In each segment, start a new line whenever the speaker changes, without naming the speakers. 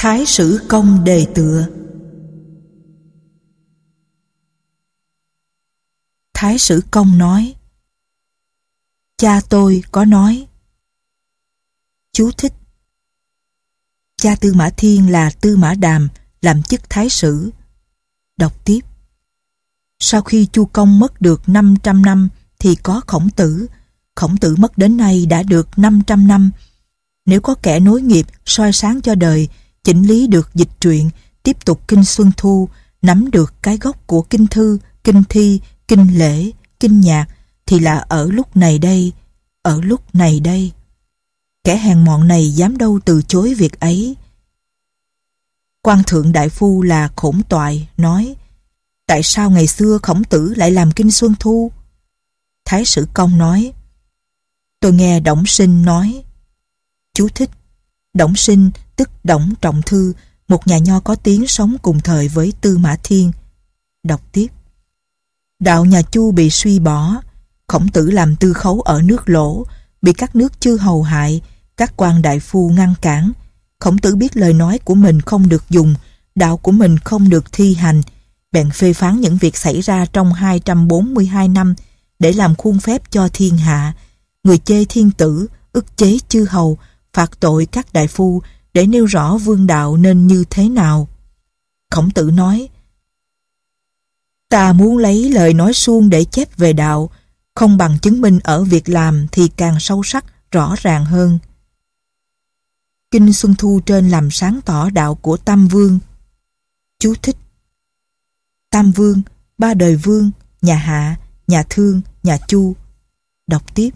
Thái Sử Công Đề Tựa Thái Sử Công nói Cha tôi có nói Chú thích Cha Tư Mã Thiên là Tư Mã Đàm làm chức Thái Sử Đọc tiếp Sau khi Chu Công mất được 500 năm thì có khổng tử Khổng tử mất đến nay đã được 500 năm Nếu có kẻ nối nghiệp soi sáng cho đời chỉnh lý được dịch truyện, tiếp tục kinh Xuân Thu, nắm được cái gốc của kinh thư, kinh thi, kinh lễ, kinh nhạc thì là ở lúc này đây, ở lúc này đây. Kẻ hèn mọn này dám đâu từ chối việc ấy. quan thượng đại phu là khổng toại nói Tại sao ngày xưa khổng tử lại làm kinh Xuân Thu? Thái sử công nói Tôi nghe Đổng Sinh nói Chú thích Đổng Sinh tức Đổng Trọng Thư, một nhà nho có tiếng sống cùng thời với Tư Mã Thiên. Đọc tiếp. Đạo nhà Chu bị suy bỏ, khổng tử làm tư khấu ở nước lỗ, bị các nước chư hầu hại, các quan đại phu ngăn cản. Khổng tử biết lời nói của mình không được dùng, đạo của mình không được thi hành, bèn phê phán những việc xảy ra trong 242 năm để làm khuôn phép cho thiên hạ. Người chê thiên tử, ức chế chư hầu, phạt tội các đại phu, để nêu rõ vương đạo nên như thế nào. Khổng tử nói, Ta muốn lấy lời nói suông để chép về đạo, không bằng chứng minh ở việc làm thì càng sâu sắc, rõ ràng hơn. Kinh Xuân Thu trên làm sáng tỏ đạo của Tam Vương. Chú thích Tam Vương, ba đời Vương, nhà Hạ, nhà Thương, nhà Chu. Đọc tiếp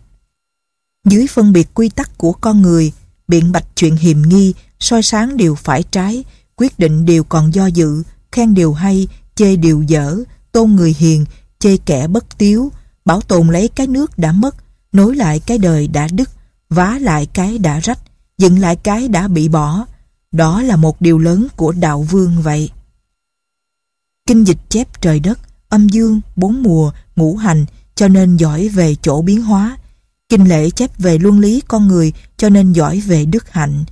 Dưới phân biệt quy tắc của con người, biện bạch chuyện hiềm nghi, soi sáng điều phải trái, quyết định điều còn do dự, khen điều hay, chê điều dở, tôn người hiền, chê kẻ bất tiếu, bảo tồn lấy cái nước đã mất, nối lại cái đời đã đứt, vá lại cái đã rách, dựng lại cái đã bị bỏ. Đó là một điều lớn của đạo vương vậy. Kinh dịch chép trời đất, âm dương, bốn mùa, ngũ hành, cho nên giỏi về chỗ biến hóa, Kinh lễ chép về luân lý con người cho nên giỏi về đức hạnh.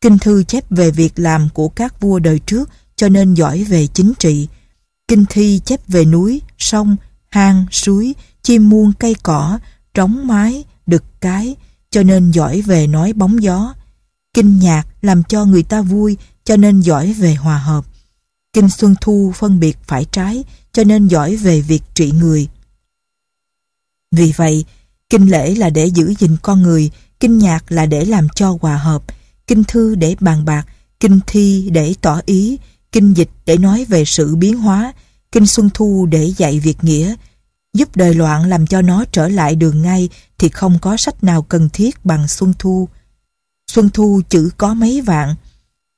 Kinh thư chép về việc làm của các vua đời trước cho nên giỏi về chính trị. Kinh thi chép về núi, sông, hang, suối, chim muôn cây cỏ, trống mái, đực cái cho nên giỏi về nói bóng gió. Kinh nhạc làm cho người ta vui cho nên giỏi về hòa hợp. Kinh Xuân Thu phân biệt phải trái cho nên giỏi về việc trị người. Vì vậy, Kinh lễ là để giữ gìn con người, kinh nhạc là để làm cho hòa hợp, kinh thư để bàn bạc, kinh thi để tỏ ý, kinh dịch để nói về sự biến hóa, kinh xuân thu để dạy việc nghĩa, giúp đời loạn làm cho nó trở lại đường ngay thì không có sách nào cần thiết bằng Xuân Thu. Xuân Thu chữ có mấy vạn,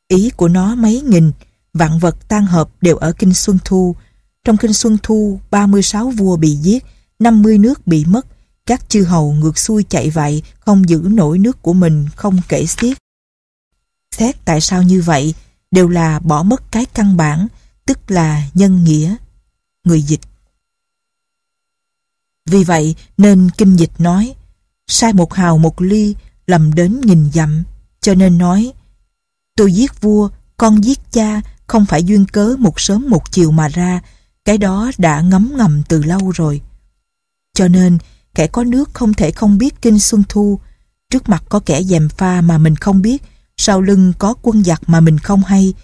ý của nó mấy nghìn, vạn vật tan hợp đều ở Kinh Xuân Thu. Trong Kinh Xuân Thu, 36 vua bị giết, 50 nước bị mất, các chư hầu ngược xuôi chạy vậy không giữ nổi nước của mình không kể xiết xét tại sao như vậy đều là bỏ mất cái căn bản tức là nhân nghĩa người dịch vì vậy nên kinh dịch nói sai một hào một ly lầm đến nghìn dặm cho nên nói tôi giết vua con giết cha không phải duyên cớ một sớm một chiều mà ra cái đó đã ngấm ngầm từ lâu rồi cho nên kẻ có nước không thể không biết Kinh Xuân Thu. Trước mặt có kẻ dèm pha mà mình không biết, sau lưng có quân giặc mà mình không hay.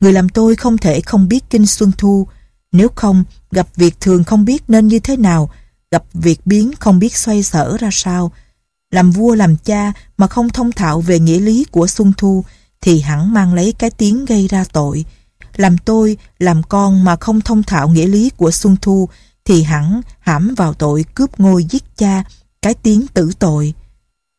Người làm tôi không thể không biết Kinh Xuân Thu. Nếu không, gặp việc thường không biết nên như thế nào, gặp việc biến không biết xoay sở ra sao. Làm vua làm cha mà không thông thạo về nghĩa lý của Xuân Thu thì hẳn mang lấy cái tiếng gây ra tội. Làm tôi, làm con mà không thông thạo nghĩa lý của Xuân Thu thì hẳn hãm vào tội cướp ngôi giết cha, cái tiếng tử tội.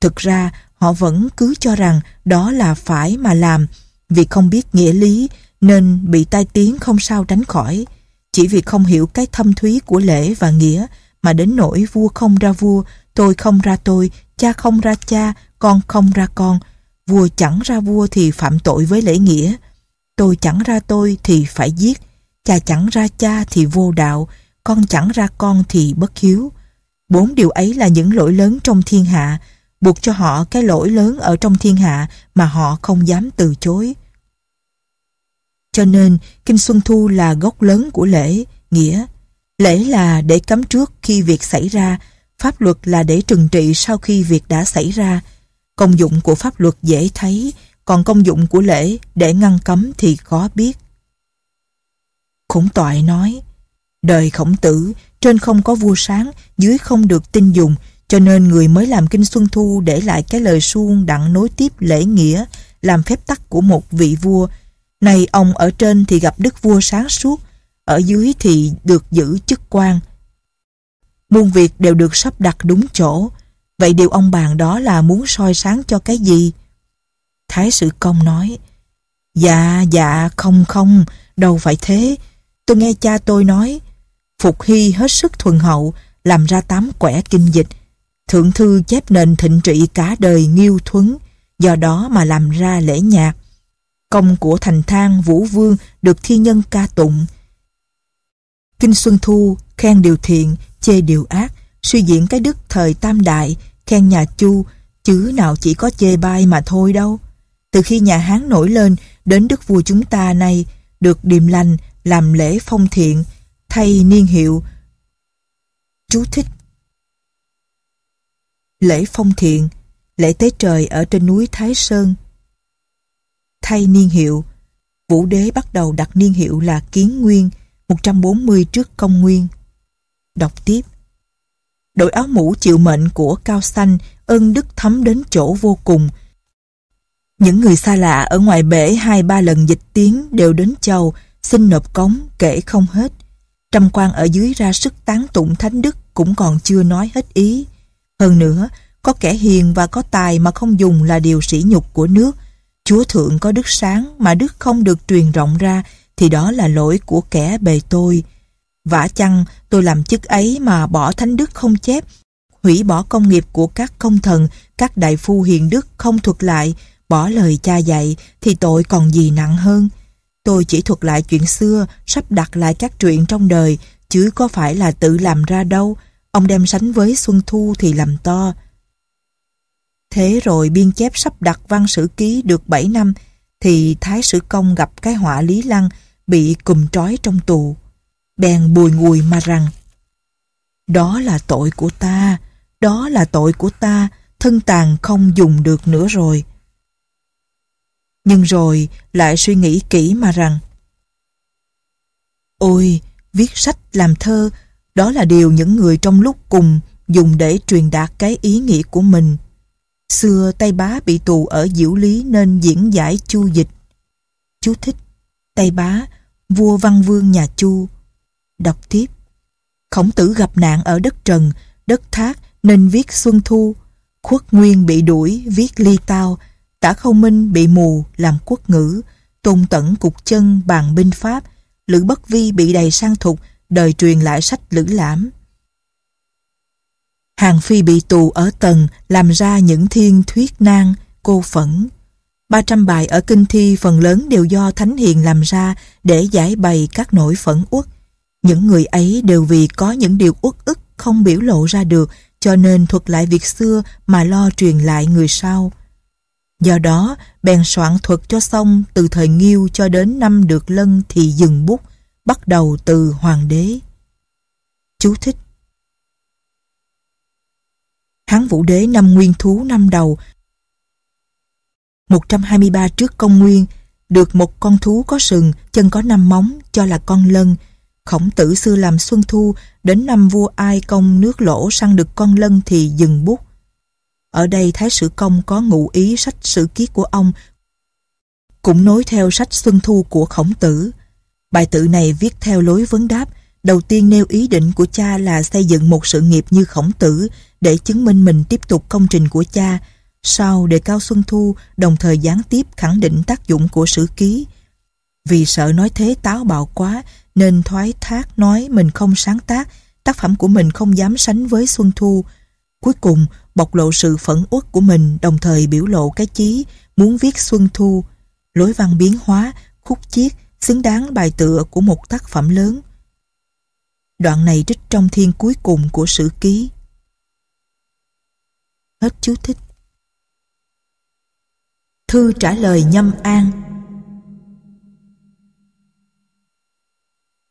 Thực ra, họ vẫn cứ cho rằng đó là phải mà làm, vì không biết nghĩa lý nên bị tai tiếng không sao tránh khỏi. Chỉ vì không hiểu cái thâm thúy của lễ và nghĩa mà đến nỗi vua không ra vua, tôi không ra tôi, cha không ra cha, con không ra con. Vua chẳng ra vua thì phạm tội với lễ nghĩa. Tôi chẳng ra tôi thì phải giết, cha chẳng ra cha thì vô đạo, con chẳng ra con thì bất hiếu. Bốn điều ấy là những lỗi lớn trong thiên hạ, buộc cho họ cái lỗi lớn ở trong thiên hạ mà họ không dám từ chối. Cho nên, Kinh Xuân Thu là gốc lớn của lễ, nghĩa. Lễ là để cấm trước khi việc xảy ra, pháp luật là để trừng trị sau khi việc đã xảy ra. Công dụng của pháp luật dễ thấy, còn công dụng của lễ để ngăn cấm thì khó biết. Khổng toại nói, Đời khổng tử, trên không có vua sáng, dưới không được tin dùng, cho nên người mới làm Kinh Xuân Thu để lại cái lời suông đặng nối tiếp lễ nghĩa, làm phép tắc của một vị vua. Này ông ở trên thì gặp đức vua sáng suốt, ở dưới thì được giữ chức quan. Muôn việc đều được sắp đặt đúng chỗ, vậy điều ông bàn đó là muốn soi sáng cho cái gì? Thái sử công nói, Dạ, dạ, không không, đâu phải thế. Tôi nghe cha tôi nói, Phục Hy hết sức thuần hậu, làm ra tám quẻ kinh dịch. Thượng thư chép nền thịnh trị cả đời nghiêu thuấn, do đó mà làm ra lễ nhạc. Công của thành thang Vũ Vương được thi nhân ca tụng. Kinh Xuân Thu khen điều thiện, chê điều ác, suy diễn cái đức thời tam đại, khen nhà Chu, chứ nào chỉ có chê bai mà thôi đâu. Từ khi nhà Hán nổi lên, đến đức vua chúng ta nay, được điềm lành, làm lễ phong thiện, thay niên hiệu. Chú thích Lễ phong thiện, lễ tế trời ở trên núi Thái Sơn. Thay niên hiệu, Vũ Đế bắt đầu đặt niên hiệu là Kiến Nguyên, 140 trước công nguyên. Đọc tiếp Đội áo mũ chịu mệnh của Cao Xanh, ơn đức thấm đến chỗ vô cùng, những người xa lạ ở ngoài bể hai ba lần dịch tiếng đều đến châu, xin nộp cống kể không hết. Trăm quan ở dưới ra sức tán tụng thánh đức cũng còn chưa nói hết ý. Hơn nữa, có kẻ hiền và có tài mà không dùng là điều sỉ nhục của nước. Chúa Thượng có đức sáng mà đức không được truyền rộng ra thì đó là lỗi của kẻ bề tôi. Vả chăng tôi làm chức ấy mà bỏ thánh đức không chép, hủy bỏ công nghiệp của các công thần, các đại phu hiền đức không thuật lại, bỏ lời cha dạy thì tội còn gì nặng hơn. Tôi chỉ thuật lại chuyện xưa, sắp đặt lại các chuyện trong đời, chứ có phải là tự làm ra đâu. Ông đem sánh với Xuân Thu thì làm to. Thế rồi biên chép sắp đặt văn sử ký được 7 năm, thì Thái Sử Công gặp cái họa Lý Lăng bị cùm trói trong tù. Bèn bùi ngùi mà rằng Đó là tội của ta, đó là tội của ta, thân tàn không dùng được nữa rồi nhưng rồi lại suy nghĩ kỹ mà rằng Ôi, viết sách làm thơ đó là điều những người trong lúc cùng dùng để truyền đạt cái ý nghĩa của mình. Xưa Tây Bá bị tù ở Diễu Lý nên diễn giải Chu Dịch. Chú thích Tây Bá, vua văn vương nhà Chu. Đọc tiếp Khổng tử gặp nạn ở đất Trần, đất Thác nên viết Xuân Thu. Khuất Nguyên bị đuổi viết Ly Tao Tả Khâu Minh bị mù làm quốc ngữ, Tôn Tẩn cục chân bàn binh pháp, Lữ Bất Vi bị đầy sang thục, đời truyền lại sách Lữ Lãm. Hàng Phi bị tù ở tầng làm ra những thiên thuyết nan, cô phẫn. 300 bài ở kinh thi phần lớn đều do Thánh Hiền làm ra để giải bày các nỗi phẫn uất. Những người ấy đều vì có những điều uất ức không biểu lộ ra được cho nên thuật lại việc xưa mà lo truyền lại người sau. Do đó, bèn soạn thuật cho xong từ thời Nghiêu cho đến năm được lân thì dừng bút, bắt đầu từ hoàng đế. Chú thích Hán Vũ Đế năm Nguyên Thú năm đầu 123 trước công nguyên được một con thú có sừng chân có năm móng cho là con lân khổng tử xưa làm xuân thu đến năm vua ai công nước lỗ săn được con lân thì dừng bút ở đây Thái Sử Công có ngụ ý sách sử ký của ông, cũng nối theo sách Xuân Thu của Khổng Tử. Bài tự này viết theo lối vấn đáp, đầu tiên nêu ý định của cha là xây dựng một sự nghiệp như Khổng Tử để chứng minh mình tiếp tục công trình của cha, sau đề cao Xuân Thu đồng thời gián tiếp khẳng định tác dụng của sử ký. Vì sợ nói thế táo bạo quá nên thoái thác nói mình không sáng tác, tác phẩm của mình không dám sánh với Xuân Thu. Cuối cùng, bộc lộ sự phẫn uất của mình đồng thời biểu lộ cái chí muốn viết xuân thu lối văn biến hóa khúc chiết xứng đáng bài tựa của một tác phẩm lớn đoạn này trích trong thiên cuối cùng của sử ký hết chú thích thư trả lời nhâm an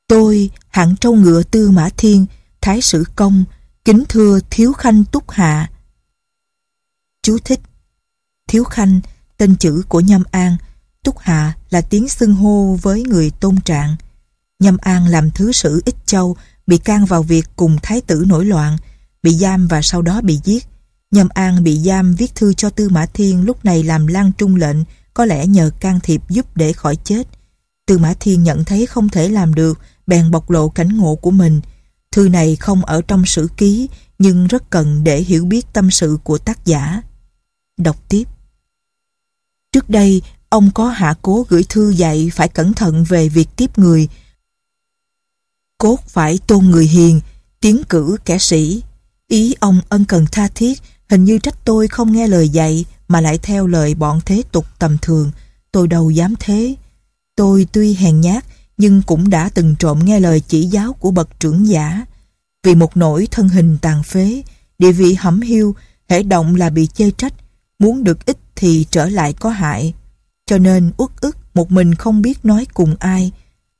tôi hạng trâu ngựa tư mã thiên thái sử công kính thưa thiếu khanh túc hạ Chú thích Thiếu Khanh, tên chữ của Nhâm An, Túc Hạ là tiếng xưng hô với người tôn trạng. Nhâm An làm thứ sử Ích Châu, bị can vào việc cùng thái tử nổi loạn, bị giam và sau đó bị giết. Nhâm An bị giam viết thư cho Tư Mã Thiên lúc này làm lan trung lệnh, có lẽ nhờ can thiệp giúp để khỏi chết. Tư Mã Thiên nhận thấy không thể làm được, bèn bộc lộ cảnh ngộ của mình. Thư này không ở trong sử ký, nhưng rất cần để hiểu biết tâm sự của tác giả. Đọc tiếp. Trước đây, ông có hạ cố gửi thư dạy phải cẩn thận về việc tiếp người. Cốt phải tôn người hiền, tiến cử kẻ sĩ. Ý ông ân cần tha thiết, hình như trách tôi không nghe lời dạy mà lại theo lời bọn thế tục tầm thường. Tôi đâu dám thế. Tôi tuy hèn nhát, nhưng cũng đã từng trộm nghe lời chỉ giáo của bậc trưởng giả. Vì một nỗi thân hình tàn phế, địa vị hẩm hiu, hễ động là bị chê trách, muốn được ít thì trở lại có hại. Cho nên uất ức một mình không biết nói cùng ai.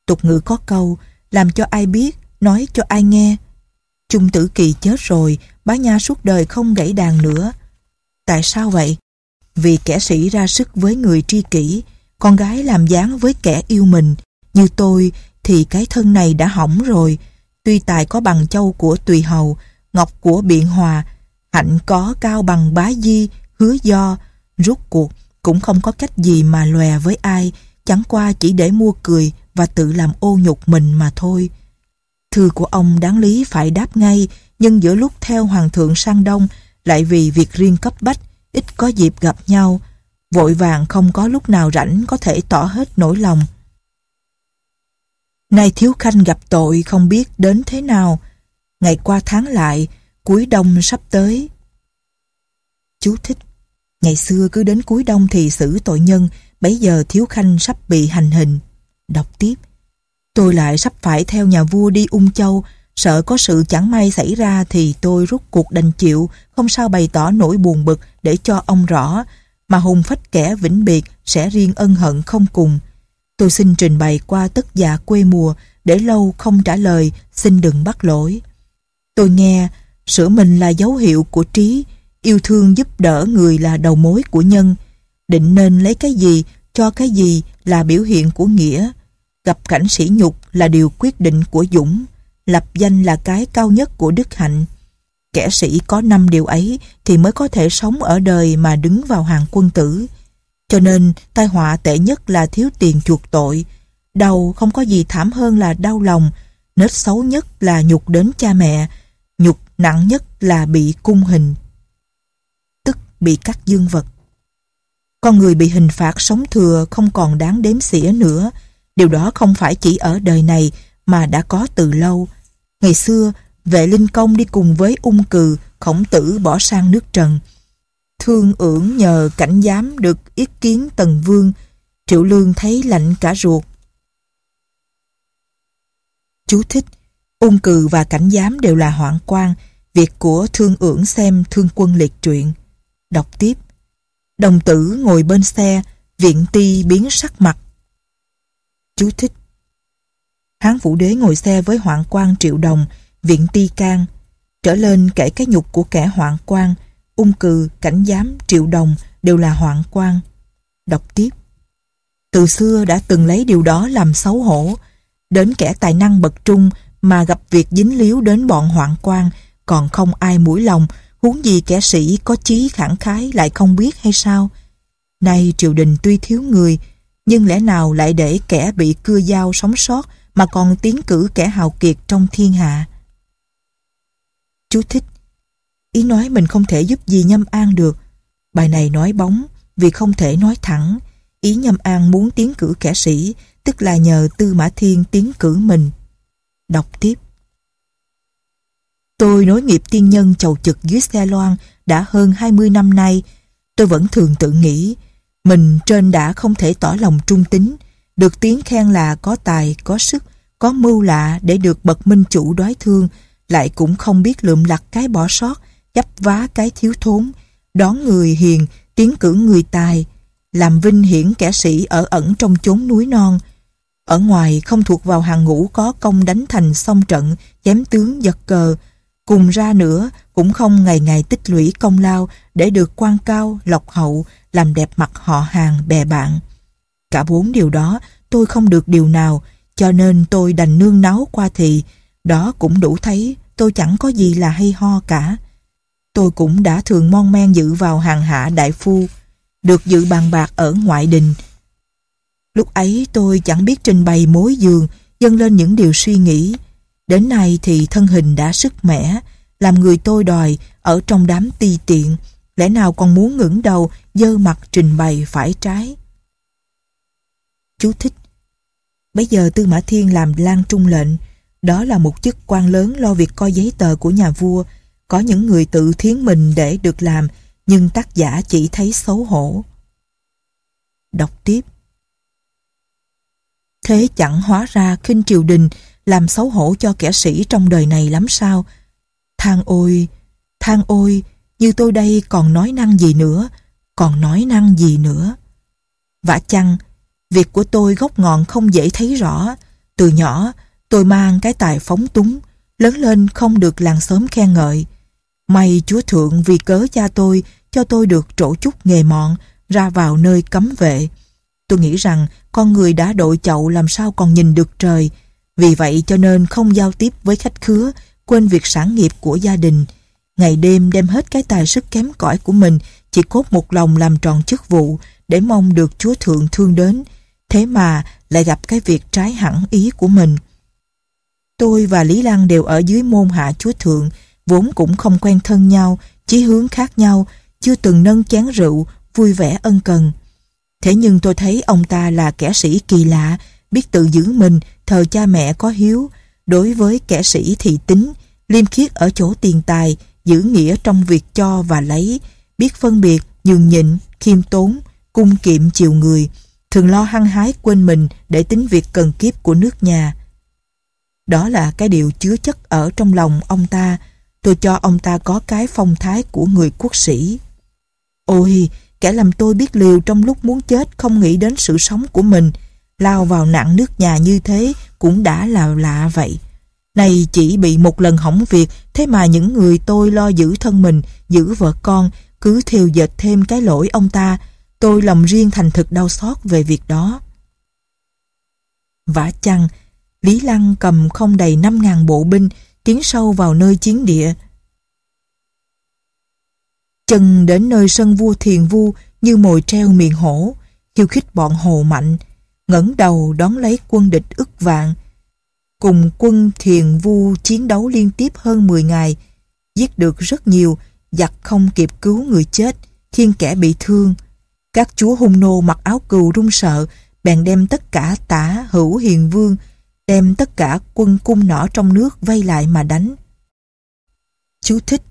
Tục ngữ có câu, làm cho ai biết, nói cho ai nghe. Trung tử kỳ chết rồi, bá nha suốt đời không gãy đàn nữa. Tại sao vậy? Vì kẻ sĩ ra sức với người tri kỷ, con gái làm dáng với kẻ yêu mình. Như tôi thì cái thân này đã hỏng rồi. Tuy tài có bằng châu của Tùy Hầu, ngọc của Biện Hòa, hạnh có cao bằng bá di, hứa do rốt cuộc cũng không có cách gì mà lòe với ai chẳng qua chỉ để mua cười và tự làm ô nhục mình mà thôi thư của ông đáng lý phải đáp ngay nhưng giữa lúc theo hoàng thượng sang đông lại vì việc riêng cấp bách ít có dịp gặp nhau vội vàng không có lúc nào rảnh có thể tỏ hết nỗi lòng nay thiếu khanh gặp tội không biết đến thế nào ngày qua tháng lại cuối đông sắp tới chú thích Ngày xưa cứ đến cuối đông thì xử tội nhân, bấy giờ Thiếu Khanh sắp bị hành hình. Đọc tiếp. Tôi lại sắp phải theo nhà vua đi ung châu, sợ có sự chẳng may xảy ra thì tôi rút cuộc đành chịu, không sao bày tỏ nỗi buồn bực để cho ông rõ, mà hùng phách kẻ vĩnh biệt sẽ riêng ân hận không cùng. Tôi xin trình bày qua tất già quê mùa, để lâu không trả lời, xin đừng bắt lỗi. Tôi nghe, sửa mình là dấu hiệu của trí, yêu thương giúp đỡ người là đầu mối của nhân định nên lấy cái gì cho cái gì là biểu hiện của nghĩa gặp cảnh sĩ nhục là điều quyết định của dũng lập danh là cái cao nhất của đức hạnh kẻ sĩ có năm điều ấy thì mới có thể sống ở đời mà đứng vào hàng quân tử cho nên tai họa tệ nhất là thiếu tiền chuộc tội đau không có gì thảm hơn là đau lòng nết xấu nhất là nhục đến cha mẹ nhục nặng nhất là bị cung hình bị cắt dương vật. Con người bị hình phạt sống thừa không còn đáng đếm xỉa nữa. Điều đó không phải chỉ ở đời này mà đã có từ lâu. Ngày xưa, vệ linh công đi cùng với ung cừ, khổng tử bỏ sang nước trần. Thương ưởng nhờ cảnh giám được ý kiến tần vương, triệu lương thấy lạnh cả ruột. Chú thích, ung cừ và cảnh giám đều là hoạn quan, việc của thương ưởng xem thương quân liệt truyện. Đọc tiếp Đồng tử ngồi bên xe Viện ti biến sắc mặt Chú thích Hán Vũ Đế ngồi xe với hoạn quan triệu đồng Viện ti can Trở lên kể cái nhục của kẻ hoạn quan Ung cừ, cảnh giám, triệu đồng Đều là hoạn quan Đọc tiếp Từ xưa đã từng lấy điều đó làm xấu hổ Đến kẻ tài năng bậc trung Mà gặp việc dính líu đến bọn hoạn quan Còn không ai mũi lòng huống gì kẻ sĩ có chí khẳng khái lại không biết hay sao nay triều đình tuy thiếu người nhưng lẽ nào lại để kẻ bị cưa dao sống sót mà còn tiến cử kẻ hào kiệt trong thiên hạ chú thích ý nói mình không thể giúp gì nhâm an được bài này nói bóng vì không thể nói thẳng ý nhâm an muốn tiến cử kẻ sĩ tức là nhờ tư mã thiên tiến cử mình đọc tiếp Tôi nối nghiệp tiên nhân chầu trực dưới xe loan đã hơn 20 năm nay. Tôi vẫn thường tự nghĩ, mình trên đã không thể tỏ lòng trung tính, được tiếng khen là có tài, có sức, có mưu lạ để được bậc minh chủ đói thương, lại cũng không biết lượm lặt cái bỏ sót, chấp vá cái thiếu thốn, đón người hiền, tiến cử người tài, làm vinh hiển kẻ sĩ ở ẩn trong chốn núi non. Ở ngoài không thuộc vào hàng ngũ có công đánh thành song trận, chém tướng giật cờ, cùng ra nữa cũng không ngày ngày tích lũy công lao để được quan cao, lộc hậu, làm đẹp mặt họ hàng, bè bạn. Cả bốn điều đó tôi không được điều nào, cho nên tôi đành nương náu qua thị đó cũng đủ thấy tôi chẳng có gì là hay ho cả. Tôi cũng đã thường mon men dự vào hàng hạ đại phu, được dự bàn bạc ở ngoại đình. Lúc ấy tôi chẳng biết trình bày mối giường, dâng lên những điều suy nghĩ, Đến nay thì thân hình đã sức mẻ, làm người tôi đòi ở trong đám ti tiện, lẽ nào còn muốn ngẩng đầu dơ mặt trình bày phải trái. Chú thích Bây giờ Tư Mã Thiên làm lan trung lệnh, đó là một chức quan lớn lo việc coi giấy tờ của nhà vua, có những người tự thiến mình để được làm, nhưng tác giả chỉ thấy xấu hổ. Đọc tiếp Thế chẳng hóa ra khinh triều đình làm xấu hổ cho kẻ sĩ trong đời này lắm sao. Than ôi, than ôi, như tôi đây còn nói năng gì nữa, còn nói năng gì nữa. Vả chăng, việc của tôi gốc ngọn không dễ thấy rõ, từ nhỏ tôi mang cái tài phóng túng, lớn lên không được làng xóm khen ngợi. May Chúa Thượng vì cớ cha tôi cho tôi được trổ chút nghề mọn ra vào nơi cấm vệ. Tôi nghĩ rằng con người đã đội chậu làm sao còn nhìn được trời, vì vậy cho nên không giao tiếp với khách khứa, quên việc sản nghiệp của gia đình. Ngày đêm đem hết cái tài sức kém cỏi của mình, chỉ cốt một lòng làm tròn chức vụ để mong được Chúa Thượng thương đến. Thế mà lại gặp cái việc trái hẳn ý của mình. Tôi và Lý Lăng đều ở dưới môn hạ Chúa Thượng, vốn cũng không quen thân nhau, chí hướng khác nhau, chưa từng nâng chén rượu, vui vẻ ân cần. Thế nhưng tôi thấy ông ta là kẻ sĩ kỳ lạ, biết tự giữ mình, thờ cha mẹ có hiếu. Đối với kẻ sĩ thì tính, liêm khiết ở chỗ tiền tài, giữ nghĩa trong việc cho và lấy, biết phân biệt, nhường nhịn, khiêm tốn, cung kiệm chiều người, thường lo hăng hái quên mình để tính việc cần kiếp của nước nhà. Đó là cái điều chứa chất ở trong lòng ông ta, tôi cho ông ta có cái phong thái của người quốc sĩ. Ôi, kẻ làm tôi biết liều trong lúc muốn chết không nghĩ đến sự sống của mình, lao vào nặng nước nhà như thế cũng đã là lạ vậy. Này chỉ bị một lần hỏng việc, thế mà những người tôi lo giữ thân mình, giữ vợ con, cứ thiêu dệt thêm cái lỗi ông ta, tôi lòng riêng thành thực đau xót về việc đó. Vả chăng, Lý Lăng cầm không đầy 5.000 bộ binh, tiến sâu vào nơi chiến địa. Chân đến nơi sân vua thiền vu như mồi treo miệng hổ, khiêu khích bọn hồ mạnh, ngẩng đầu đón lấy quân địch ức vạn. Cùng quân thiền vu chiến đấu liên tiếp hơn 10 ngày, giết được rất nhiều, giặc không kịp cứu người chết, thiên kẻ bị thương. Các chúa hung nô mặc áo cừu run sợ, bèn đem tất cả tả hữu hiền vương, đem tất cả quân cung nỏ trong nước vây lại mà đánh. Chú thích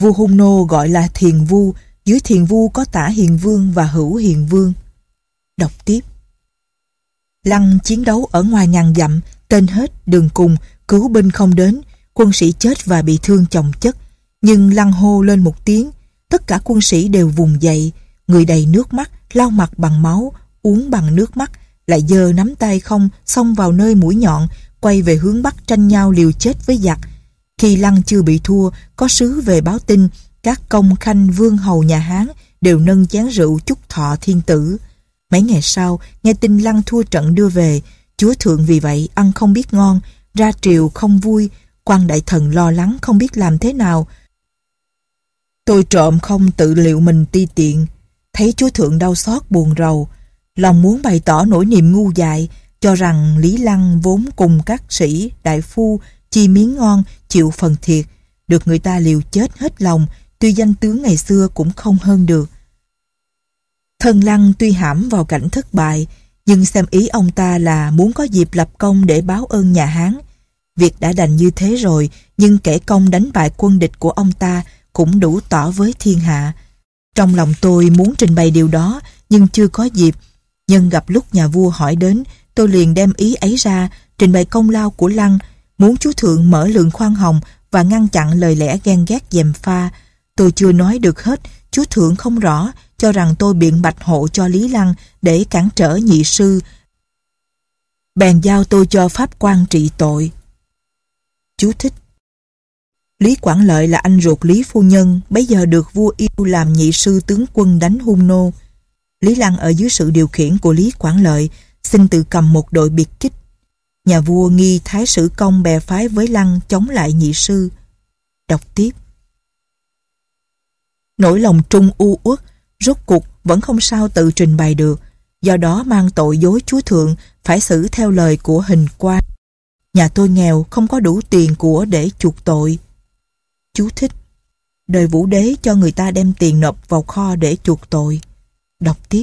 Vua Hung Nô gọi là Thiền Vu, dưới Thiền Vu có tả Hiền Vương và Hữu Hiền Vương. Đọc tiếp lăng chiến đấu ở ngoài ngàn dặm tên hết đường cùng cứu binh không đến quân sĩ chết và bị thương chồng chất nhưng lăng hô lên một tiếng tất cả quân sĩ đều vùng dậy người đầy nước mắt lau mặt bằng máu uống bằng nước mắt lại giơ nắm tay không xông vào nơi mũi nhọn quay về hướng bắc tranh nhau liều chết với giặc khi lăng chưa bị thua có sứ về báo tin các công khanh vương hầu nhà hán đều nâng chén rượu chúc thọ thiên tử Mấy ngày sau, nghe tin Lăng thua trận đưa về, chúa thượng vì vậy ăn không biết ngon, ra triều không vui, quan đại thần lo lắng không biết làm thế nào. Tôi trộm không tự liệu mình ti tiện, thấy chúa thượng đau xót buồn rầu, lòng muốn bày tỏ nỗi niềm ngu dại, cho rằng Lý Lăng vốn cùng các sĩ, đại phu, chi miếng ngon, chịu phần thiệt, được người ta liều chết hết lòng, tuy danh tướng ngày xưa cũng không hơn được. Thân lăng tuy hãm vào cảnh thất bại, nhưng xem ý ông ta là muốn có dịp lập công để báo ơn nhà Hán. Việc đã đành như thế rồi, nhưng kẻ công đánh bại quân địch của ông ta cũng đủ tỏ với thiên hạ. Trong lòng tôi muốn trình bày điều đó, nhưng chưa có dịp. Nhân gặp lúc nhà vua hỏi đến, tôi liền đem ý ấy ra, trình bày công lao của Lăng, muốn chú Thượng mở lượng khoan hồng và ngăn chặn lời lẽ ghen ghét dèm pha. Tôi chưa nói được hết, chú Thượng không rõ, cho rằng tôi biện bạch hộ cho Lý Lăng để cản trở nhị sư, bèn giao tôi cho pháp quan trị tội. Chú thích Lý Quảng Lợi là anh ruột Lý Phu Nhân, bây giờ được vua yêu làm nhị sư tướng quân đánh hung nô. Lý Lăng ở dưới sự điều khiển của Lý Quảng Lợi, xin tự cầm một đội biệt kích. Nhà vua nghi Thái Sử Công bè phái với Lăng chống lại nhị sư. Đọc tiếp Nỗi lòng trung u uất rốt cuộc vẫn không sao tự trình bày được, do đó mang tội dối chúa thượng phải xử theo lời của hình quan. Nhà tôi nghèo không có đủ tiền của để chuộc tội. Chú thích Đời vũ đế cho người ta đem tiền nộp vào kho để chuộc tội. Đọc tiếp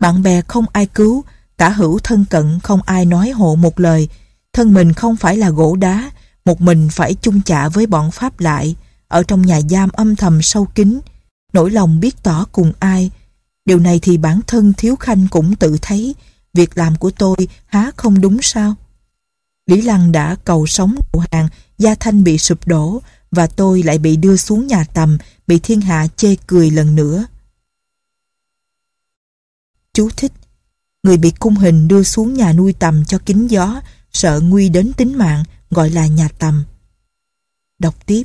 Bạn bè không ai cứu, tả hữu thân cận không ai nói hộ một lời, thân mình không phải là gỗ đá, một mình phải chung chạ với bọn Pháp lại, ở trong nhà giam âm thầm sâu kín, nỗi lòng biết tỏ cùng ai. Điều này thì bản thân Thiếu Khanh cũng tự thấy, việc làm của tôi há không đúng sao? Lý Lăng đã cầu sống đầu hàng, Gia Thanh bị sụp đổ và tôi lại bị đưa xuống nhà tầm, bị thiên hạ chê cười lần nữa. Chú thích Người bị cung hình đưa xuống nhà nuôi tầm cho kín gió, sợ nguy đến tính mạng, gọi là nhà tầm. Đọc tiếp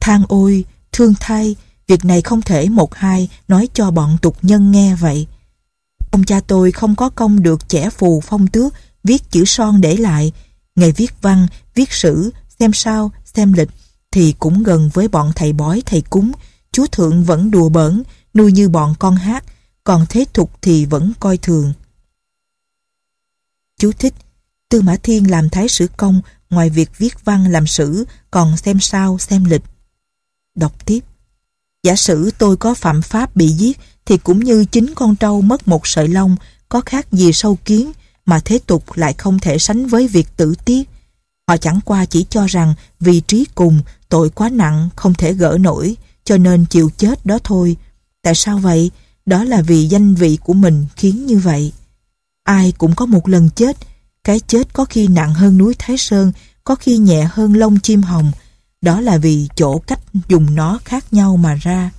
thang ôi, thương thay, Việc này không thể một hai nói cho bọn tục nhân nghe vậy. Ông cha tôi không có công được trẻ phù phong tước, viết chữ son để lại. Ngày viết văn, viết sử, xem sao, xem lịch thì cũng gần với bọn thầy bói thầy cúng. Chú Thượng vẫn đùa bỡn, nuôi như bọn con hát, còn thế thục thì vẫn coi thường. Chú thích Tư Mã Thiên làm thái sử công, ngoài việc viết văn làm sử, còn xem sao, xem lịch. Đọc tiếp Giả sử tôi có phạm pháp bị giết thì cũng như chính con trâu mất một sợi lông có khác gì sâu kiến mà thế tục lại không thể sánh với việc tử tiết. Họ chẳng qua chỉ cho rằng vì trí cùng tội quá nặng không thể gỡ nổi cho nên chịu chết đó thôi. Tại sao vậy? Đó là vì danh vị của mình khiến như vậy. Ai cũng có một lần chết cái chết có khi nặng hơn núi Thái Sơn có khi nhẹ hơn lông chim hồng đó là vì chỗ cách dùng nó khác nhau mà ra.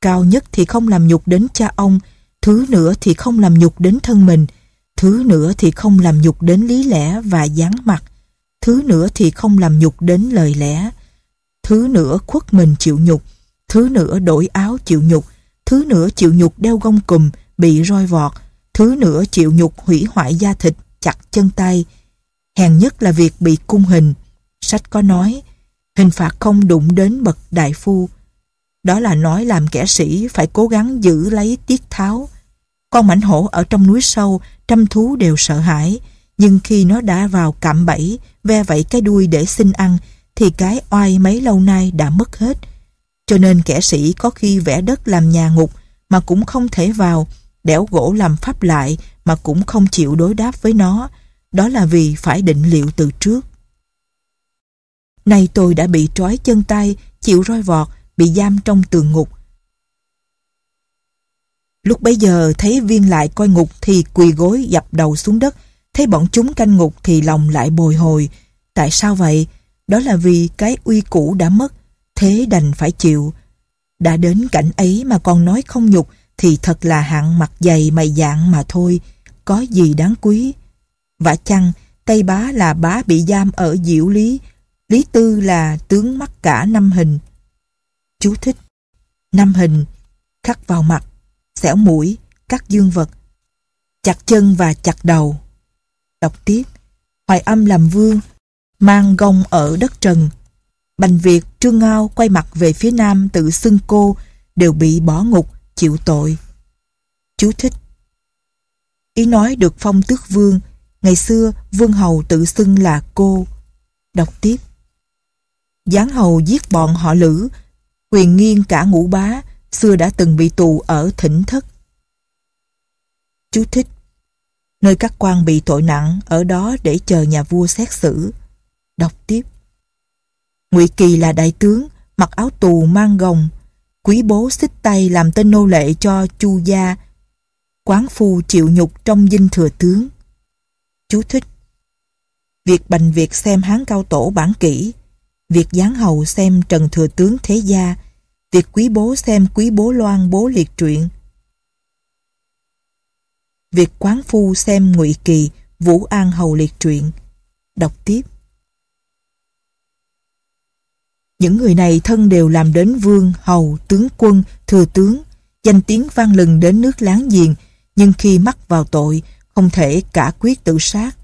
Cao nhất thì không làm nhục đến cha ông, thứ nữa thì không làm nhục đến thân mình, thứ nữa thì không làm nhục đến lý lẽ và dáng mặt, thứ nữa thì không làm nhục đến lời lẽ, thứ nữa khuất mình chịu nhục, thứ nữa đổi áo chịu nhục, thứ nữa chịu nhục đeo gông cùm, bị roi vọt, thứ nữa chịu nhục hủy hoại da thịt, chặt chân tay. Hèn nhất là việc bị cung hình. Sách có nói, Hình phạt không đụng đến bậc đại phu. Đó là nói làm kẻ sĩ phải cố gắng giữ lấy tiết tháo. Con mảnh hổ ở trong núi sâu, trăm thú đều sợ hãi. Nhưng khi nó đã vào cạm bẫy, ve vẫy cái đuôi để xin ăn, thì cái oai mấy lâu nay đã mất hết. Cho nên kẻ sĩ có khi vẽ đất làm nhà ngục mà cũng không thể vào, đẽo gỗ làm pháp lại mà cũng không chịu đối đáp với nó. Đó là vì phải định liệu từ trước. Nay tôi đã bị trói chân tay, chịu roi vọt, bị giam trong tường ngục. Lúc bấy giờ thấy viên lại coi ngục thì quỳ gối dập đầu xuống đất, thấy bọn chúng canh ngục thì lòng lại bồi hồi. Tại sao vậy? Đó là vì cái uy cũ đã mất, thế đành phải chịu. Đã đến cảnh ấy mà còn nói không nhục thì thật là hạng mặt dày mày dạng mà thôi, có gì đáng quý. Vả chăng, Tây Bá là bá bị giam ở Diệu Lý, Lý Tư là tướng mắc cả năm hình. Chú thích. Năm hình, khắc vào mặt, xẻo mũi, cắt dương vật, chặt chân và chặt đầu. Đọc tiếp. Hoài âm làm vương, mang gông ở đất trần. Bành Việt, Trương Ngao quay mặt về phía nam tự xưng cô, đều bị bỏ ngục, chịu tội. Chú thích. Ý nói được phong tước vương, ngày xưa vương hầu tự xưng là cô. Đọc tiếp gián hầu giết bọn họ lữ, quyền nghiêng cả ngũ bá, xưa đã từng bị tù ở thỉnh thất. Chú thích Nơi các quan bị tội nặng, ở đó để chờ nhà vua xét xử. Đọc tiếp Ngụy Kỳ là đại tướng, mặc áo tù mang gồng, quý bố xích tay làm tên nô lệ cho chu gia quán phu chịu nhục trong dinh thừa tướng chú thích việc bành việc xem hán cao tổ bản kỹ việc giáng hầu xem Trần Thừa Tướng Thế Gia, việc quý bố xem quý bố Loan bố liệt truyện. Việc quán phu xem Ngụy Kỳ, Vũ An hầu liệt truyện. Đọc tiếp. Những người này thân đều làm đến vương, hầu, tướng quân, thừa tướng, danh tiếng vang lừng đến nước láng giềng, nhưng khi mắc vào tội, không thể cả quyết tự sát.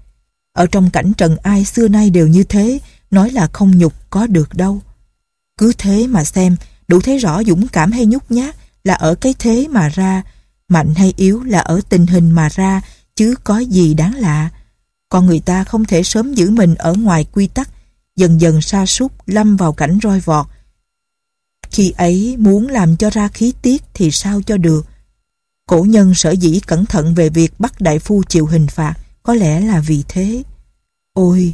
Ở trong cảnh trần ai xưa nay đều như thế, nói là không nhục có được đâu. Cứ thế mà xem, đủ thấy rõ dũng cảm hay nhút nhát là ở cái thế mà ra, mạnh hay yếu là ở tình hình mà ra, chứ có gì đáng lạ. Con người ta không thể sớm giữ mình ở ngoài quy tắc, dần dần sa sút lâm vào cảnh roi vọt. Khi ấy muốn làm cho ra khí tiết thì sao cho được. Cổ nhân sở dĩ cẩn thận về việc bắt đại phu chịu hình phạt, có lẽ là vì thế. Ôi,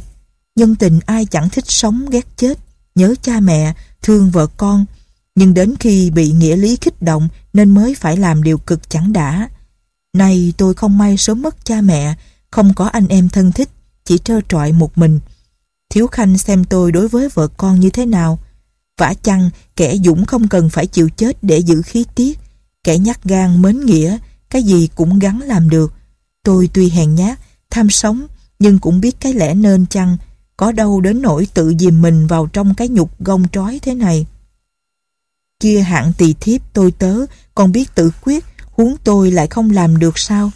Nhân tình ai chẳng thích sống ghét chết, nhớ cha mẹ, thương vợ con, nhưng đến khi bị nghĩa lý kích động nên mới phải làm điều cực chẳng đã. Nay tôi không may sớm mất cha mẹ, không có anh em thân thích, chỉ trơ trọi một mình. Thiếu Khanh xem tôi đối với vợ con như thế nào. Vả chăng kẻ dũng không cần phải chịu chết để giữ khí tiết, kẻ nhắc gan mến nghĩa, cái gì cũng gắn làm được. Tôi tuy hèn nhát, tham sống, nhưng cũng biết cái lẽ nên chăng có đâu đến nỗi tự dìm mình vào trong cái nhục gông trói thế này. Kia hạng tỳ thiếp tôi tớ, còn biết tự quyết, huống tôi lại không làm được sao?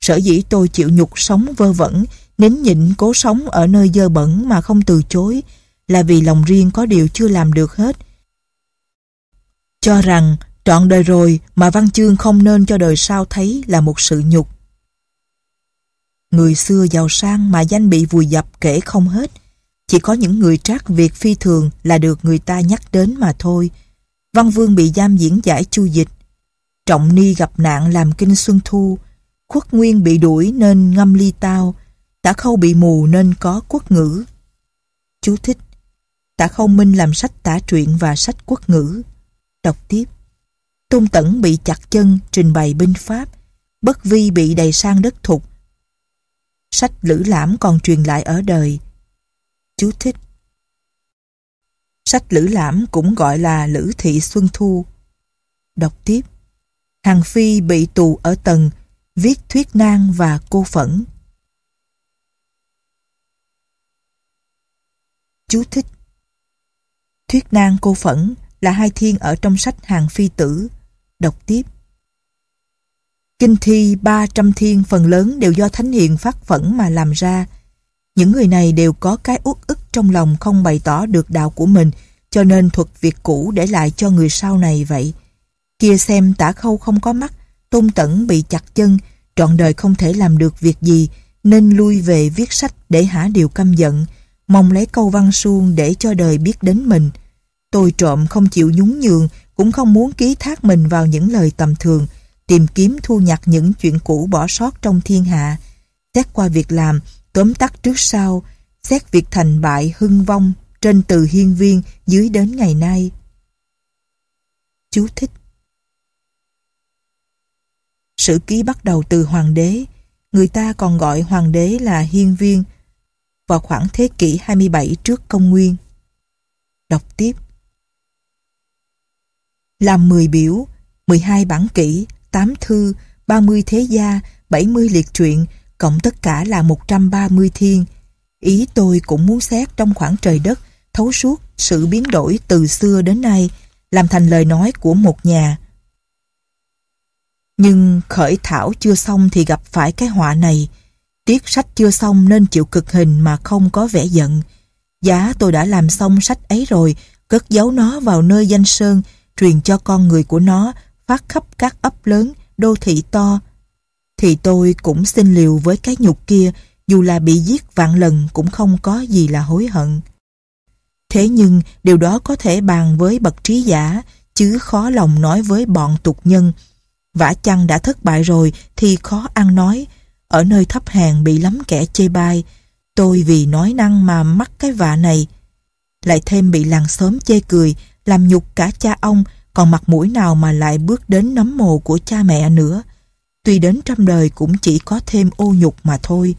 Sở dĩ tôi chịu nhục sống vơ vẩn, nín nhịn cố sống ở nơi dơ bẩn mà không từ chối, là vì lòng riêng có điều chưa làm được hết. Cho rằng trọn đời rồi mà văn chương không nên cho đời sau thấy là một sự nhục. Người xưa giàu sang mà danh bị vùi dập kể không hết, chỉ có những người trác việc phi thường là được người ta nhắc đến mà thôi. Văn Vương bị giam diễn giải chu dịch. Trọng Ni gặp nạn làm kinh Xuân Thu. khuất Nguyên bị đuổi nên ngâm ly tao. Tả Khâu bị mù nên có quốc ngữ. Chú thích. Tả Khâu Minh làm sách tả truyện và sách quốc ngữ. Đọc tiếp. Tôn Tẩn bị chặt chân trình bày binh pháp. Bất Vi bị đầy sang đất thục. Sách Lữ Lãm còn truyền lại ở đời. Chú thích Sách Lữ Lãm cũng gọi là Lữ Thị Xuân Thu. Đọc tiếp Hàng Phi bị tù ở tầng, viết thuyết nang và cô phẫn. Chú thích Thuyết nang cô phẫn là hai thiên ở trong sách Hàng Phi Tử. Đọc tiếp Kinh thi 300 thiên phần lớn đều do Thánh Hiền phát phẫn mà làm ra, những người này đều có cái uất ức trong lòng không bày tỏ được đạo của mình, cho nên thuật việc cũ để lại cho người sau này vậy. Kia xem tả khâu không có mắt, tôn tẩn bị chặt chân, trọn đời không thể làm được việc gì, nên lui về viết sách để hả điều căm giận, mong lấy câu văn suông để cho đời biết đến mình. Tôi trộm không chịu nhún nhường, cũng không muốn ký thác mình vào những lời tầm thường, tìm kiếm thu nhặt những chuyện cũ bỏ sót trong thiên hạ. Xét qua việc làm, tóm tắt trước sau, xét việc thành bại hưng vong trên từ hiên viên dưới đến ngày nay. Chú thích Sử ký bắt đầu từ hoàng đế, người ta còn gọi hoàng đế là hiên viên vào khoảng thế kỷ 27 trước công nguyên. Đọc tiếp Làm 10 biểu, 12 bản kỷ, 8 thư, 30 thế gia, 70 liệt truyện, cộng tất cả là 130 thiên. Ý tôi cũng muốn xét trong khoảng trời đất, thấu suốt sự biến đổi từ xưa đến nay, làm thành lời nói của một nhà. Nhưng khởi thảo chưa xong thì gặp phải cái họa này. Tiết sách chưa xong nên chịu cực hình mà không có vẻ giận. Giá tôi đã làm xong sách ấy rồi, cất giấu nó vào nơi danh sơn, truyền cho con người của nó, phát khắp các ấp lớn, đô thị to, thì tôi cũng xin liều với cái nhục kia dù là bị giết vạn lần cũng không có gì là hối hận. Thế nhưng điều đó có thể bàn với bậc trí giả chứ khó lòng nói với bọn tục nhân. Vả chăng đã thất bại rồi thì khó ăn nói. Ở nơi thấp hèn bị lắm kẻ chê bai. Tôi vì nói năng mà mắc cái vạ này. Lại thêm bị làng xóm chê cười, làm nhục cả cha ông còn mặt mũi nào mà lại bước đến nấm mồ của cha mẹ nữa tuy đến trăm đời cũng chỉ có thêm ô nhục mà thôi.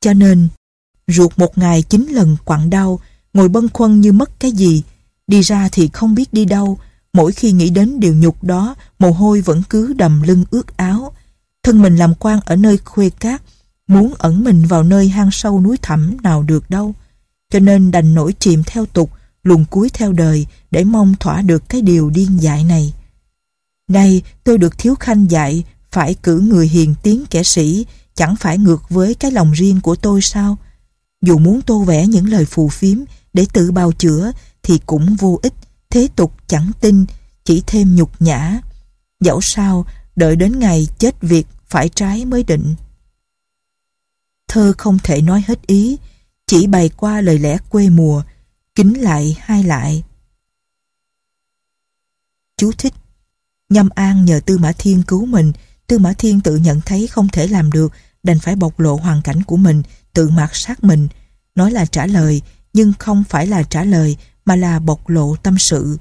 Cho nên, ruột một ngày chín lần quặn đau, ngồi bâng khuâng như mất cái gì, đi ra thì không biết đi đâu, mỗi khi nghĩ đến điều nhục đó, mồ hôi vẫn cứ đầm lưng ướt áo. Thân mình làm quan ở nơi khuê cát, muốn ẩn mình vào nơi hang sâu núi thẳm nào được đâu. Cho nên đành nổi chìm theo tục, luồn cuối theo đời để mong thỏa được cái điều điên dại này. Nay tôi được Thiếu Khanh dạy phải cử người hiền tiến kẻ sĩ chẳng phải ngược với cái lòng riêng của tôi sao? Dù muốn tô vẽ những lời phù phiếm để tự bào chữa thì cũng vô ích, thế tục chẳng tin, chỉ thêm nhục nhã. Dẫu sao, đợi đến ngày chết việc phải trái mới định. Thơ không thể nói hết ý, chỉ bày qua lời lẽ quê mùa, kính lại hai lại. Chú thích Nhâm An nhờ Tư Mã Thiên cứu mình Tư Mã Thiên tự nhận thấy không thể làm được, đành phải bộc lộ hoàn cảnh của mình, tự mạt sát mình. Nói là trả lời, nhưng không phải là trả lời mà là bộc lộ tâm sự.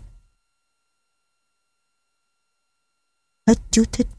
Hết chú thích.